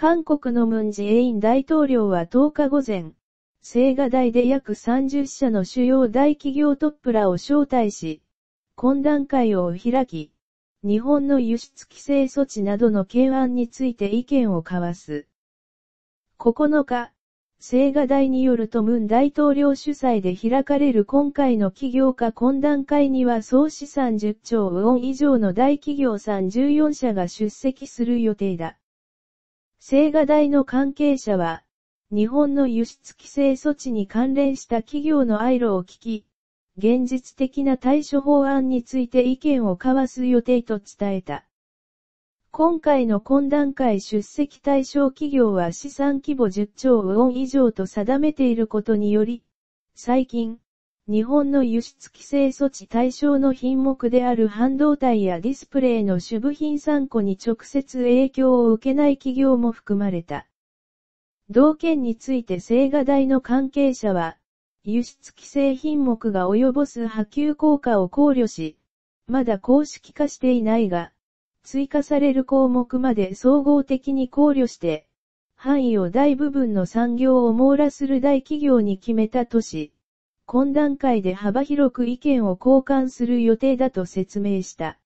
韓国のムンジェイン大統領は10日午前、青瓦台で約30社の主要大企業トップらを招待し、懇談会を開き、日本の輸出規制措置などの懸案について意見を交わす。9日、青瓦台によるとムン大統領主催で開かれる今回の企業家懇談会には総資産10兆ウォン以上の大企業さん14社が出席する予定だ。青瓦台の関係者は、日本の輸出規制措置に関連した企業のアイロを聞き、現実的な対処法案について意見を交わす予定と伝えた。今回の懇談会出席対象企業は資産規模10兆ウォン以上と定めていることにより、最近、日本の輸出規制措置対象の品目である半導体やディスプレイの主部品3個に直接影響を受けない企業も含まれた。同件について青瓦台の関係者は、輸出規制品目が及ぼす波及効果を考慮し、まだ公式化していないが、追加される項目まで総合的に考慮して、範囲を大部分の産業を網羅する大企業に決めたとし、懇談会で幅広く意見を交換する予定だと説明した。